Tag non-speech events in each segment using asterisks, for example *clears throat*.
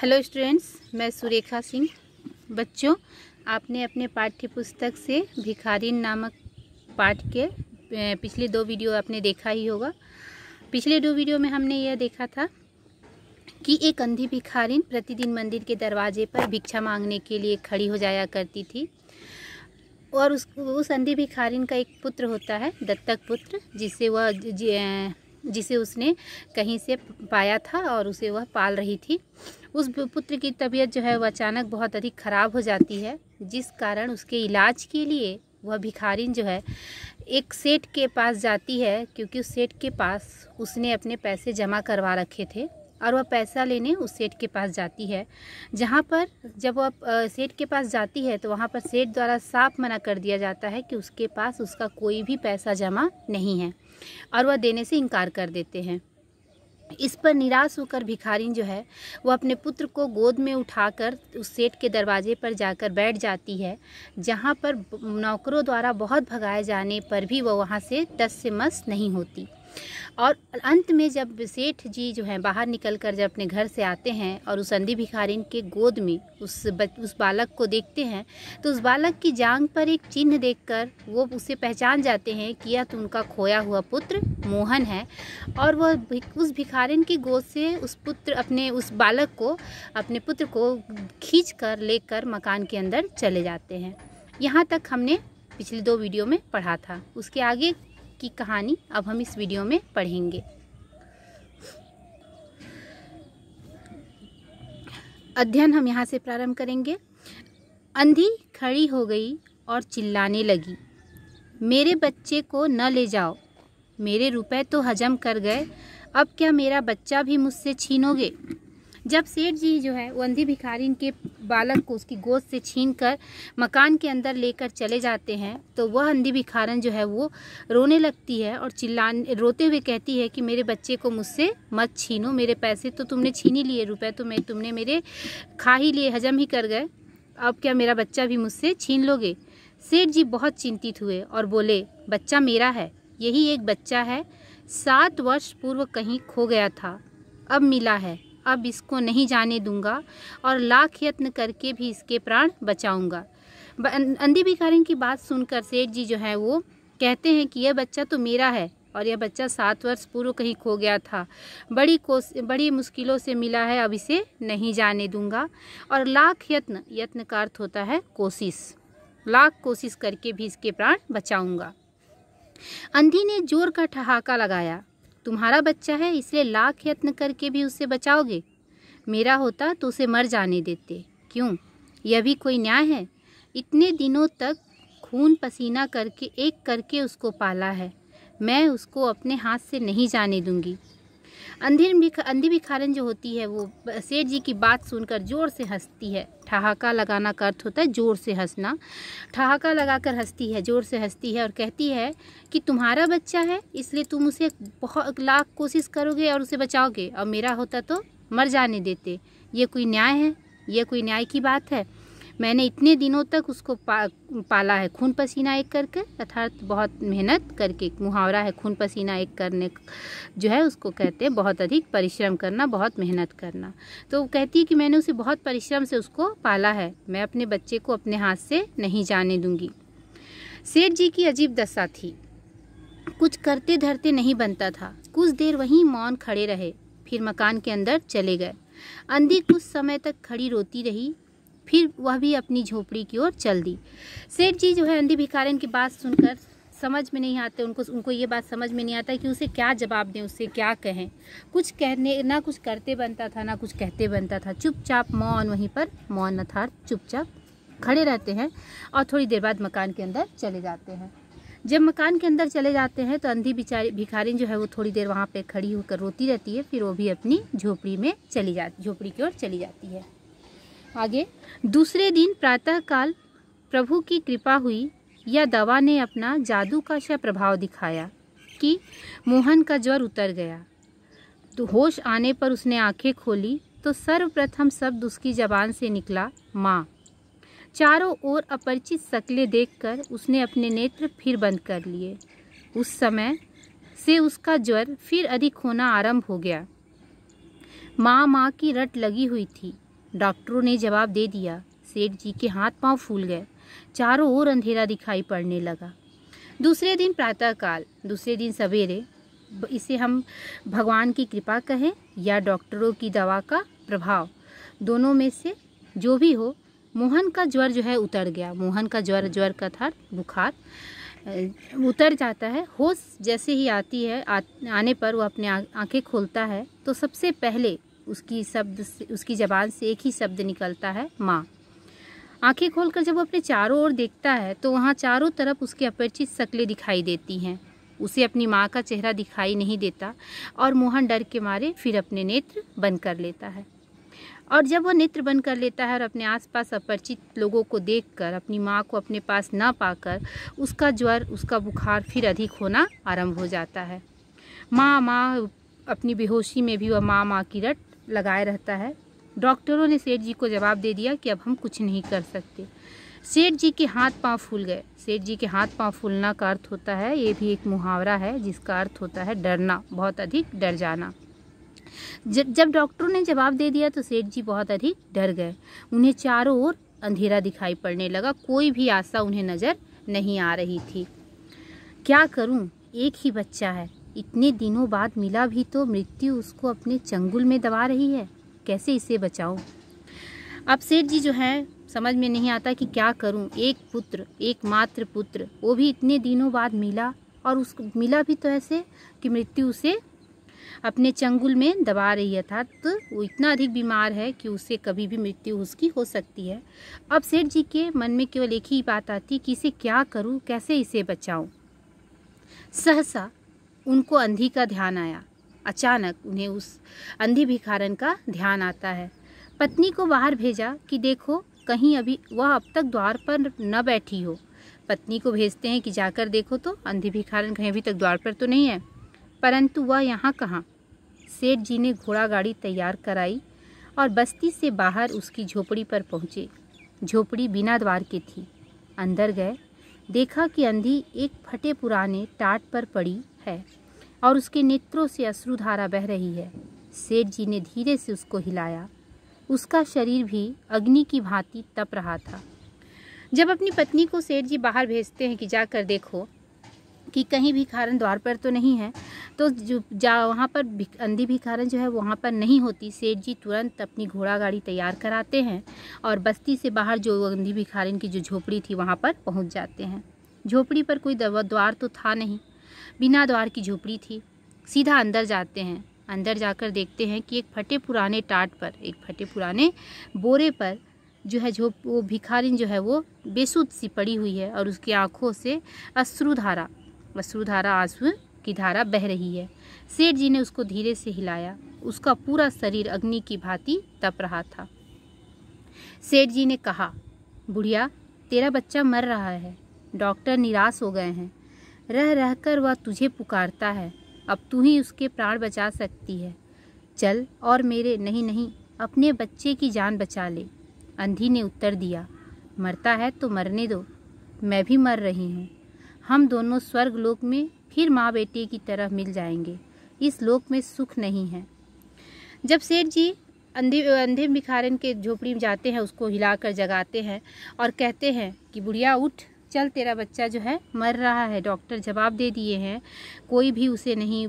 Hello students मैं सुरेखा सिंह बच्चों आपने अपने पाठ्य पुस्तक से भिखारीन नामक पाठ के पिछले दो वीडियो आपने देखा ही होगा पिछले दो वीडियो में हमने यह देखा था कि एक अंधी भिखारीन प्रतिदिन मंदिर के दरवाजे पर भिक्षा मांगने के लिए खड़ी हो जाया करती थी और उस उस अंधी भिखारीन का एक पुत्र होता है दत्तक पुत्र जिसे वह जिसे उसने कहीं से पाया था और उसे वह पाल रही थी उस पुत्र की तबीयत जो है वह अचानक बहुत अधिक ख़राब हो जाती है जिस कारण उसके इलाज के लिए वह भिखारिन जो है एक सेठ के पास जाती है क्योंकि उस सेठ के पास उसने अपने पैसे जमा करवा रखे थे और वह पैसा लेने उस सेठ के पास जाती है जहाँ पर जब वह सेठ के पास जाती है तो वहाँ पर सेठ द्वारा साफ मना कर दिया जाता है कि उसके पास उसका कोई भी पैसा जमा नहीं है और वह देने से इनकार कर देते हैं इस पर निराश होकर भिखारी जो है वह अपने पुत्र को गोद में उठाकर उस सेठ के दरवाजे पर जाकर बैठ जाती है जहाँ पर नौकरों द्वारा बहुत भगाए जाने पर भी वह वहाँ से टस से मस नहीं होती और अंत में जब सेठ जी जो हैं बाहर निकल कर जब अपने घर से आते हैं और उस अंधी भिखारिन के गोद में उस उस बालक को देखते हैं तो उस बालक की जांग पर एक चिन्ह देखकर वो उसे पहचान जाते हैं कि यह तो उनका खोया हुआ पुत्र मोहन है और वह उस भिखारिन की गोद से उस पुत्र अपने उस बालक को अपने पुत्र को खींच कर लेकर मकान के अंदर चले जाते हैं यहाँ तक हमने पिछले दो वीडियो में पढ़ा था उसके आगे की कहानी अब हम इस वीडियो में पढ़ेंगे अध्ययन हम यहाँ से प्रारंभ करेंगे अंधी खड़ी हो गई और चिल्लाने लगी मेरे बच्चे को न ले जाओ मेरे रुपए तो हजम कर गए अब क्या मेरा बच्चा भी मुझसे छीनोगे जब सेठ जी जो है वो अंधी भिखारी इनके बालक को उसकी गोद से छीन कर मकान के अंदर लेकर चले जाते हैं तो वह अंधी भिखारन जो है वो रोने लगती है और चिल्लाने रोते हुए कहती है कि मेरे बच्चे को मुझसे मत छीनो मेरे पैसे तो तुमने छीन ही लिए रुपए तो मैं तुमने मेरे खा ही लिए हजम ही कर गए अब क्या मेरा बच्चा भी मुझसे छीन लोगे सेठ जी बहुत चिंतित हुए और बोले बच्चा मेरा है यही एक बच्चा है सात वर्ष पूर्व कहीं खो गया था अब मिला है अब इसको नहीं जाने दूंगा और लाख यत्न करके भी इसके प्राण बचाऊंगा अं-, अंधी भिखारिन की बात सुनकर सेठ जी जो है वो कहते हैं कि यह बच्चा तो मेरा है और यह बच्चा सात वर्ष पूर्व कहीं खो गया था बड़ी कोश बड़ी मुश्किलों से मिला है अब इसे नहीं जाने दूंगा और लाख यत्न यत्न का अर्थ होता है कोशिश लाख कोशिश करके भी इसके प्राण बचाऊंगा अंधी ने जोर का ठहाका लगाया तुम्हारा बच्चा है इसलिए लाख यत्न करके भी उसे बचाओगे मेरा होता तो उसे मर जाने देते क्यों यह भी कोई न्याय है इतने दिनों तक खून पसीना करके एक करके उसको पाला है मैं उसको अपने हाथ से नहीं जाने दूंगी अंधी अंधी भिखारन जो होती है वो सेठ जी की बात सुनकर जोर से हंसती है ठहाका लगाना का अर्थ होता है जोर से हंसना ठहाका लगाकर हंसती है जोर से हंसती है और कहती है कि तुम्हारा बच्चा है इसलिए तुम उसे बहुत लाख कोशिश करोगे और उसे बचाओगे और मेरा होता तो मर जाने देते ये कोई न्याय है ये कोई न्याय की बात है मैंने इतने दिनों तक उसको पा, पाला है खून पसीना एक करके अर्थात बहुत मेहनत करके मुहावरा है खून पसीना एक करने जो है उसको कहते हैं बहुत अधिक परिश्रम करना बहुत मेहनत करना तो कहती है कि मैंने उसे बहुत परिश्रम से उसको पाला है मैं अपने बच्चे को अपने हाथ से नहीं जाने दूंगी सेठ जी की अजीब दशा थी कुछ करते धरते नहीं बनता था कुछ देर वहीं मौन खड़े रहे फिर मकान के अंदर चले गए अंधी कुछ समय तक खड़ी रोती रही फिर वह भी अपनी झोपड़ी की ओर चल दी सेठ जी जो है अंधी भिखारिन की बात सुनकर समझ में नहीं आते उनको उनको ये बात समझ में नहीं आता कि उसे क्या जवाब दें उससे क्या कहें कुछ कहने ना कुछ करते बनता था ना कुछ कहते बनता था चुपचाप मौन वहीं पर मौन अथार चुपचाप खड़े रहते हैं और थोड़ी देर बाद मकान के अंदर चले जाते हैं जब मकान के अंदर चले जाते हैं तो अंधी बिचारी भिखारी जो है वो थोड़ी देर वहाँ पर खड़ी होकर रोती रहती है फिर वो भी अपनी झोपड़ी में चली जाती झोपड़ी की ओर चली जाती है आगे दूसरे दिन प्रातःकाल प्रभु की कृपा हुई या दवा ने अपना जादू का सा प्रभाव दिखाया कि मोहन का ज्वर उतर गया तो होश आने पर उसने आंखें खोली तो सर्वप्रथम शब्द उसकी जबान से निकला माँ चारों ओर अपरिचित शक्लें देखकर उसने अपने नेत्र फिर बंद कर लिए उस समय से उसका ज्वर फिर अधिक होना आरंभ हो गया माँ माँ की रट लगी हुई थी डॉक्टरों ने जवाब दे दिया सेठ जी के हाथ पांव फूल गए चारों ओर अंधेरा दिखाई पड़ने लगा दूसरे दिन प्रातःकाल दूसरे दिन सवेरे इसे हम भगवान की कृपा कहें या डॉक्टरों की दवा का प्रभाव दोनों में से जो भी हो मोहन का ज्वर जो है उतर गया मोहन का ज्वर ज्वर का था बुखार उतर जाता है होश जैसे ही आती है आ, आने पर वो अपने आंखें खोलता है तो सबसे पहले उसकी शब्द उसकी ज़बान से एक ही शब्द निकलता है माँ आंखें खोलकर जब वो अपने चारों ओर देखता है तो वहाँ चारों तरफ उसकी अपरिचित शक्लें दिखाई देती हैं उसे अपनी माँ का चेहरा दिखाई नहीं देता और मोहन डर के मारे फिर अपने नेत्र बंद कर लेता है और जब वह नेत्र बंद कर लेता है और अपने आसपास अपरिचित लोगों को देखकर अपनी माँ को अपने पास ना पाकर उसका ज्वर उसका बुखार फिर अधिक होना आरंभ हो जाता है माँ माँ अपनी बेहोशी में भी वह माँ माँ की रट लगाए रहता है डॉक्टरों ने सेठ जी को जवाब दे दिया कि अब हम कुछ नहीं कर सकते सेठ जी के हाथ पांव फूल गए सेठ जी के हाथ पांव फूलना का अर्थ होता है ये भी एक मुहावरा है जिसका अर्थ होता है डरना बहुत अधिक डर जाना जब डॉक्टरों ने जवाब दे दिया तो सेठ जी बहुत अधिक डर गए उन्हें चारों ओर अंधेरा दिखाई पड़ने लगा कोई भी आशा उन्हें नज़र नहीं आ रही थी क्या करूं एक ही बच्चा है इतने दिनों बाद मिला भी तो मृत्यु उसको अपने चंगुल में दबा रही है कैसे इसे बचाओ अब सेठ जी जो है समझ में नहीं आता कि क्या करूं एक पुत्र एकमात्र पुत्र वो भी इतने दिनों बाद मिला और उसको मिला भी तो ऐसे कि मृत्यु उसे अपने चंगुल में दबा रही है था तो वो इतना अधिक बीमार है कि उसे कभी भी मृत्यु उसकी हो सकती है अब सेठ जी के मन में केवल एक ही बात आती कि इसे क्या करूं कैसे इसे बचाऊं सहसा उनको अंधी का ध्यान आया अचानक उन्हें उस अंधी भिखारन का ध्यान आता है पत्नी को बाहर भेजा कि देखो कहीं अभी वह अब तक द्वार पर न बैठी हो पत्नी को भेजते हैं कि जाकर देखो तो अंधी भिखारन कहीं अभी तक द्वार पर तो नहीं है परंतु वह यहाँ कहाँ सेठ जी ने घोड़ा गाड़ी तैयार कराई और बस्ती से बाहर उसकी झोपड़ी पर पहुँचे झोपड़ी बिना द्वार के थी अंदर गए देखा कि अंधी एक फटे पुराने टाट पर पड़ी है और उसके नेत्रों से अश्रुधारा बह रही है सेठ जी ने धीरे से उसको हिलाया उसका शरीर भी अग्नि की भांति तप रहा था जब अपनी पत्नी को सेठ जी बाहर भेजते हैं कि जाकर देखो कि कहीं भिखारन द्वार पर तो नहीं है तो जो जा वहाँ पर भी, अंधी भिखारन जो है वहाँ पर नहीं होती सेठ जी तुरंत अपनी घोड़ा गाड़ी तैयार कराते हैं और बस्ती से बाहर जो अंधी भिखारन की जो झोपड़ी थी वहाँ पर पहुँच जाते हैं झोपड़ी पर कोई द्वार तो था नहीं बिना द्वार की झोपड़ी थी सीधा अंदर जाते हैं अंदर जाकर देखते हैं कि एक फटे पुराने टाट पर एक फटे पुराने बोरे पर जो है झोप वो भिखारिन जो है वो बेसुध सी पड़ी हुई है और उसकी आँखों से अश्रुधारा अश्रुधारा आंसू की धारा बह रही है सेठ जी ने उसको धीरे से हिलाया उसका पूरा शरीर अग्नि की भांति तप रहा था सेठ जी ने कहा बुढ़िया तेरा बच्चा मर रहा है डॉक्टर निराश हो गए हैं रह रहकर वह तुझे पुकारता है अब तू ही उसके प्राण बचा सकती है चल और मेरे नहीं नहीं अपने बच्चे की जान बचा ले अंधी ने उत्तर दिया मरता है तो मरने दो मैं भी मर रही हूँ हम दोनों स्वर्ग लोक में फिर माँ बेटे की तरह मिल जाएंगे इस लोक में सुख नहीं है जब सेठ जी अंधे अंधे भिखारन के झोपड़ी में जाते हैं उसको हिलाकर जगाते हैं और कहते हैं कि बुढ़िया उठ चल तेरा बच्चा जो है मर रहा है डॉक्टर जवाब दे दिए हैं कोई भी उसे नहीं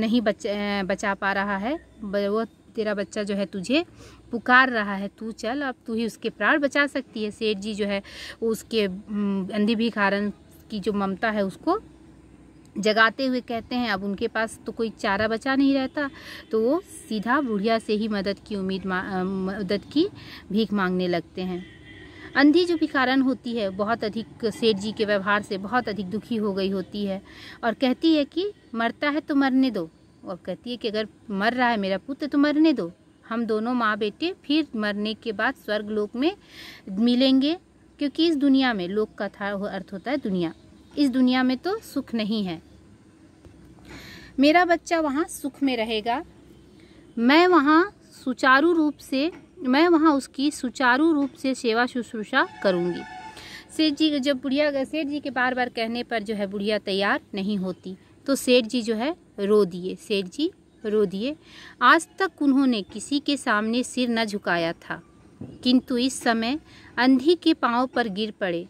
नहीं बच बचा पा रहा है वो तेरा बच्चा जो है तुझे पुकार रहा है तू चल अब तू ही उसके प्राण बचा सकती है सेठ जी जो है उसके अंधी भिखारन की जो ममता है उसको जगाते हुए कहते हैं अब उनके पास तो कोई चारा बचा नहीं रहता तो वो सीधा बुढ़िया से ही मदद की उम्मीद मदद की भीख मांगने लगते हैं अंधी जो भिखारन होती है बहुत अधिक सेठ जी के व्यवहार से बहुत अधिक दुखी हो गई होती है और कहती है कि मरता है तो मरने दो और कहती है कि अगर मर रहा है मेरा पुत्र तो मरने दो हम दोनों माँ बेटे फिर मरने के बाद स्वर्ग लोक में मिलेंगे क्योंकि इस दुनिया में लोक का था अर्थ होता है दुनिया इस दुनिया में तो सुख नहीं है मेरा बच्चा वहाँ सुख में रहेगा मैं वहाँ सुचारू रूप से मैं वहाँ उसकी सुचारू रूप से सेवा शुश्रूषा करूँगी सेठ जी जब बुढ़िया सेठ जी के बार बार कहने पर जो है बुढ़िया तैयार नहीं होती तो सेठ जी जो है रो दिए सेठ जी रो दिए आज तक उन्होंने किसी के सामने सिर न झुकाया था किंतु इस समय अंधी के पाँव पर गिर पड़े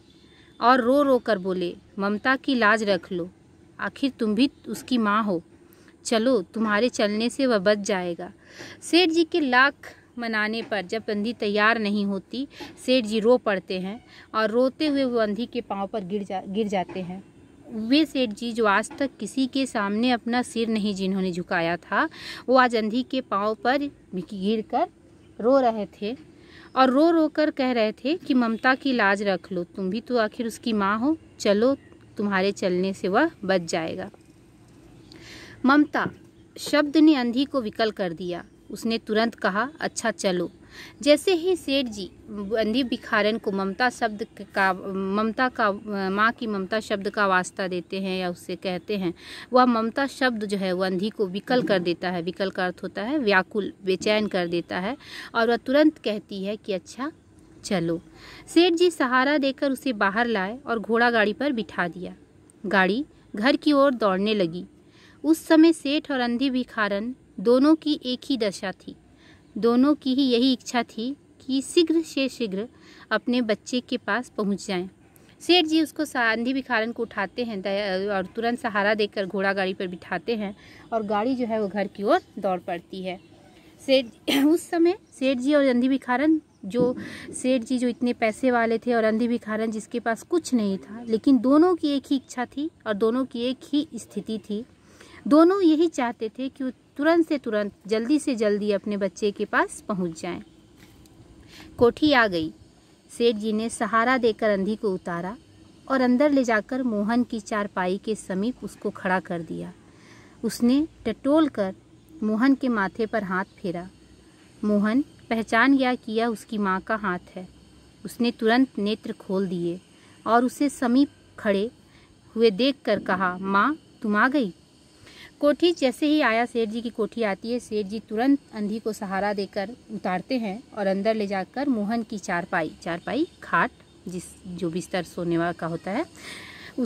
और रो रो कर बोले ममता की लाज रख लो आखिर तुम भी उसकी माँ हो चलो तुम्हारे चलने से वह बच जाएगा सेठ जी के लाख मनाने पर जब अंधी तैयार नहीं होती सेठ जी रो पड़ते हैं और रोते हुए वो अंधी के पाँव पर गिर जा गिर जाते हैं वे सेठ जी जो आज तक किसी के सामने अपना सिर नहीं जिन्होंने झुकाया था वो आज अंधी के पाँव पर गिर कर रो रहे थे और रो रो कर कह रहे थे कि ममता की लाज रख लो तुम भी तो आखिर उसकी माँ हो चलो तुम्हारे चलने से वह बच जाएगा ममता शब्द ने अंधी को विकल कर दिया उसने तुरंत कहा अच्छा चलो जैसे ही सेठ जी बंदी भिखारन को ममता शब्द का ममता का माँ की ममता शब्द का वास्ता देते हैं या उससे कहते हैं वह ममता शब्द जो है वह अंधी को विकल कर देता है विकल का अर्थ होता है व्याकुल बेचैन कर देता है और वह तुरंत कहती है कि अच्छा चलो सेठ जी सहारा देकर उसे बाहर लाए और घोड़ा गाड़ी पर बिठा दिया गाड़ी घर की ओर दौड़ने लगी उस समय सेठ और अंधी भिखारन दोनों की एक ही दशा थी दोनों की ही यही इच्छा थी कि शीघ्र से शीघ्र अपने बच्चे के पास पहुंच जाएं। सेठ जी उसको आंधी भिखारन को उठाते हैं और तुरंत सहारा देकर घोड़ा गाड़ी पर बिठाते हैं और गाड़ी जो है वो घर की ओर दौड़ पड़ती है सेठ उस समय सेठ जी और अंधी भिखारन जो सेठ जी जो इतने पैसे वाले थे और अंधी भिखारन जिसके पास कुछ नहीं था लेकिन दोनों की एक ही इच्छा थी और दोनों की एक ही स्थिति थी दोनों यही चाहते थे कि तुरंत से तुरंत जल्दी से जल्दी अपने बच्चे के पास पहुंच जाएं। कोठी आ गई सेठ जी ने सहारा देकर अंधी को उतारा और अंदर ले जाकर मोहन की चारपाई के समीप उसको खड़ा कर दिया उसने टटोल कर मोहन के माथे पर हाथ फेरा मोहन पहचान गया कि यह उसकी माँ का हाथ है उसने तुरंत नेत्र खोल दिए और उसे समीप खड़े हुए देखकर कहा माँ तुम आ गई कोठी जैसे ही आया सेठ जी की कोठी आती है सेठ जी तुरंत अंधी को सहारा देकर उतारते हैं और अंदर ले जाकर मोहन की चारपाई चारपाई खाट जिस जो बिस्तर सोने का होता है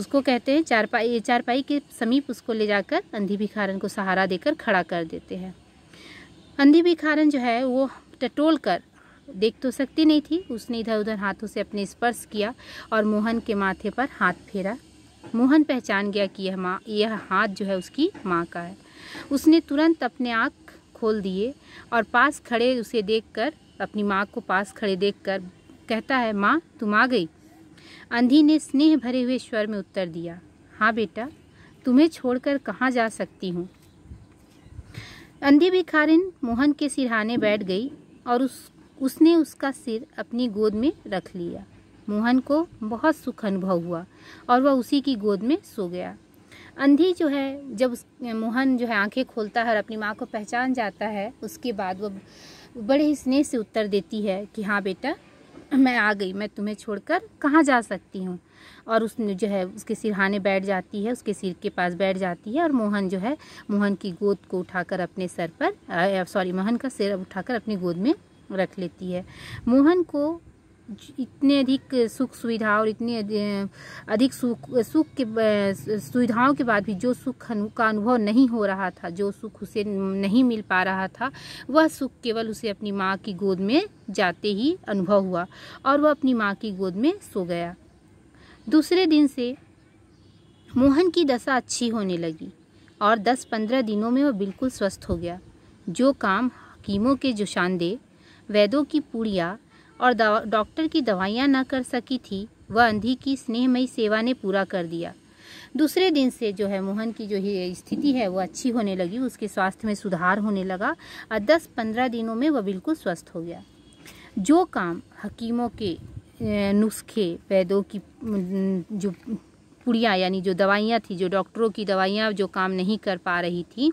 उसको कहते हैं चारपाई चारपाई के समीप उसको ले जाकर अंधी भिखारन को सहारा देकर खड़ा कर देते हैं अंधी भिखारन जो है वो टटोल कर देख तो सकती नहीं थी उसने इधर उधर हाथों से अपने स्पर्श किया और मोहन के माथे पर हाथ फेरा मोहन पहचान गया कि यह माँ यह हाथ जो है उसकी माँ का है उसने तुरंत अपने आँख खोल दिए और पास खड़े उसे देखकर अपनी माँ को पास खड़े देखकर कहता है माँ तुम आ गई अंधी ने स्नेह भरे हुए स्वर में उत्तर दिया हाँ बेटा तुम्हें छोड़कर कहाँ जा सकती हूँ अंधी भिखारिन मोहन के सिरहाने बैठ गई और उस उसने उसका सिर अपनी गोद में रख लिया मोहन को बहुत सुख अनुभव हुआ और वह उसी की गोद में सो गया अंधी जो है जब उस मोहन जो है आंखें खोलता है और अपनी माँ को पहचान जाता है उसके बाद वह बड़े ही स्नेह से उत्तर देती है कि हाँ बेटा मैं आ गई मैं तुम्हें छोड़कर कहाँ जा सकती हूँ और उस जो है उसके सिरहाने बैठ जाती है उसके सिर के पास बैठ जाती है और मोहन जो है मोहन की गोद को उठाकर अपने सर पर सॉरी मोहन का सिर उठाकर अपनी गोद में रख लेती है मोहन को इतने अधिक सुख सुविधा और इतने अधिक सुख सुख के सुविधाओं के बाद भी जो सुख का अनुभव नहीं हो रहा था जो सुख उसे नहीं मिल पा रहा था वह सुख केवल उसे अपनी माँ की गोद में जाते ही अनुभव हुआ और वह अपनी माँ की गोद में सो गया दूसरे दिन से मोहन की दशा अच्छी होने लगी और 10-15 दिनों में वह बिल्कुल स्वस्थ हो गया जो काम हकीमों के जुशानदे वैदों की पूड़िया और डॉक्टर की दवाइयाँ ना कर सकी थी वह अंधी की स्नेहमयी सेवा ने पूरा कर दिया दूसरे दिन से जो है मोहन की जो ही स्थिति है वो अच्छी होने लगी उसके स्वास्थ्य में सुधार होने लगा और दस पंद्रह दिनों में वह बिल्कुल स्वस्थ हो गया जो काम हकीमों के नुस्खे वैदों की जो पुड़ियाँ यानी जो दवाइयाँ थी जो डॉक्टरों की दवाइयाँ जो काम नहीं कर पा रही थी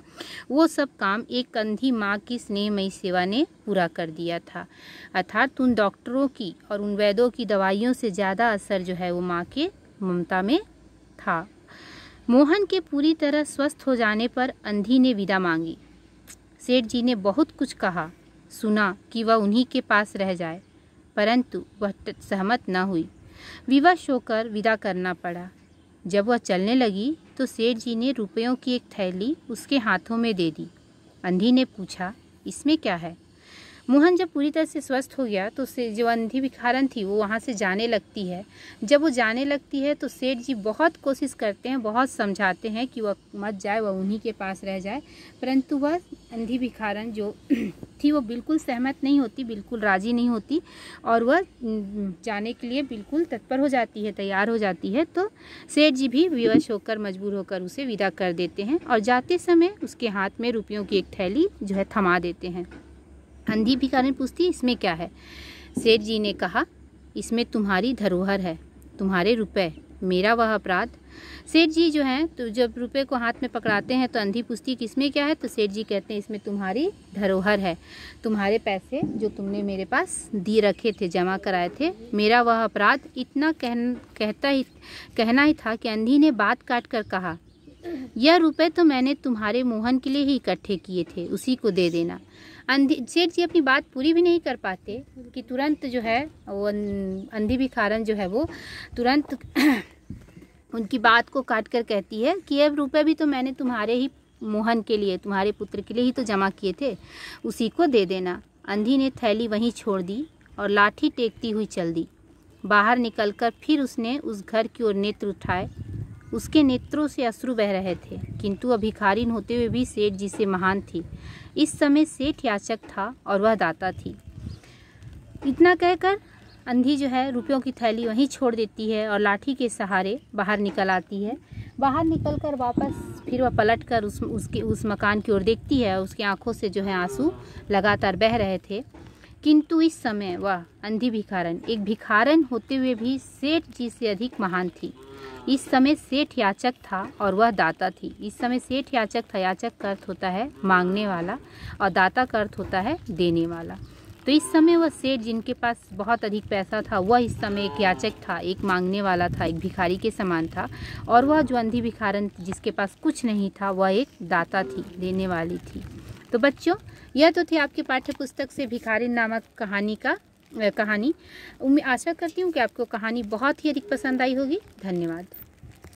वो सब काम एक कंधी माँ की स्नेहमयी सेवा ने पूरा कर दिया था अर्थात उन डॉक्टरों की और उन वैदों की दवाइयों से ज़्यादा असर जो है वो माँ के ममता में था मोहन के पूरी तरह स्वस्थ हो जाने पर अंधी ने विदा मांगी सेठ जी ने बहुत कुछ कहा सुना कि वह उन्हीं के पास रह जाए परंतु वह सहमत न हुई विवश होकर विदा करना पड़ा जब वह चलने लगी तो सेठ जी ने रुपयों की एक थैली उसके हाथों में दे दी अंधी ने पूछा इसमें क्या है मोहन जब पूरी तरह से स्वस्थ हो गया तो से जो अंधी भिखारन थी वो वहाँ से जाने लगती है जब वो जाने लगती है तो सेठ जी बहुत कोशिश करते हैं बहुत समझाते हैं कि वह मत जाए वह उन्हीं के पास रह जाए परंतु वह अंधी भिखारन जो *clears throat* थी वो बिल्कुल सहमत नहीं होती बिल्कुल राज़ी नहीं होती और वह जाने के लिए बिल्कुल तत्पर हो जाती है तैयार हो जाती है तो सेठ जी भी विवश होकर मजबूर होकर उसे विदा कर देते हैं और जाते समय उसके हाथ में रुपयों की एक थैली जो है थमा देते हैं अंधी भिखारी पूछती इसमें क्या है सेठ जी ने कहा इसमें तुम्हारी धरोहर है तुम्हारे रुपये मेरा वह अपराध सेठ जी जो है तो जब रुपए को हाथ में पकड़ाते हैं तो अंधी पुस्ती किसमें क्या है तो सेठ जी कहते हैं इसमें तुम्हारी धरोहर है तुम्हारे पैसे जो तुमने मेरे पास दिए रखे थे जमा कराए थे मेरा वह अपराध इतना कह, कहता ही कहना ही था कि अंधी ने बात काट कर कहा यह रुपए तो मैंने तुम्हारे मोहन के लिए ही इकट्ठे किए थे उसी को दे देना अंधी सेठ जी अपनी बात पूरी भी नहीं कर पाते कि तुरंत जो है वो अं, अंधी भिखारन जो है वो तुरंत उनकी बात को काट कर कहती है कि अब रुपये भी तो मैंने तुम्हारे ही मोहन के लिए तुम्हारे पुत्र के लिए ही तो जमा किए थे उसी को दे देना अंधी ने थैली वहीं छोड़ दी और लाठी टेकती हुई चल दी बाहर निकलकर फिर उसने उस घर की ओर नेत्र उठाए उसके नेत्रों से अश्रु बह रहे थे किंतु अभिखारिन होते हुए भी सेठ जी से महान थी इस समय सेठ याचक था और वह दाता थी इतना कहकर अंधी जो है रुपयों की थैली वहीं छोड़ देती है और लाठी के सहारे बाहर निकल आती है बाहर निकल कर वापस फिर वह पलट कर उस उसके उस मकान की ओर देखती है उसकी आंखों से जो है आंसू लगातार बह रहे थे किंतु इस समय वह अंधी भिखारन एक भिखारन होते हुए भी सेठ जी से अधिक महान थी इस समय सेठ याचक था और वह दाता थी इस समय सेठ याचक था याचक का अर्थ होता है मांगने वाला और दाता का अर्थ होता है देने वाला तो इस समय वह सेठ जिनके पास बहुत अधिक पैसा था वह इस समय एक याचक था एक मांगने वाला था एक भिखारी के समान था और वह जो अंधी भिखारन जिसके पास कुछ नहीं था वह एक दाता थी देने वाली थी तो बच्चों यह तो थी आपके पाठ्य पुस्तक से भिखारी नामक कहानी का कहानी आशा करती हूँ कि आपको कहानी बहुत ही अधिक पसंद आई होगी धन्यवाद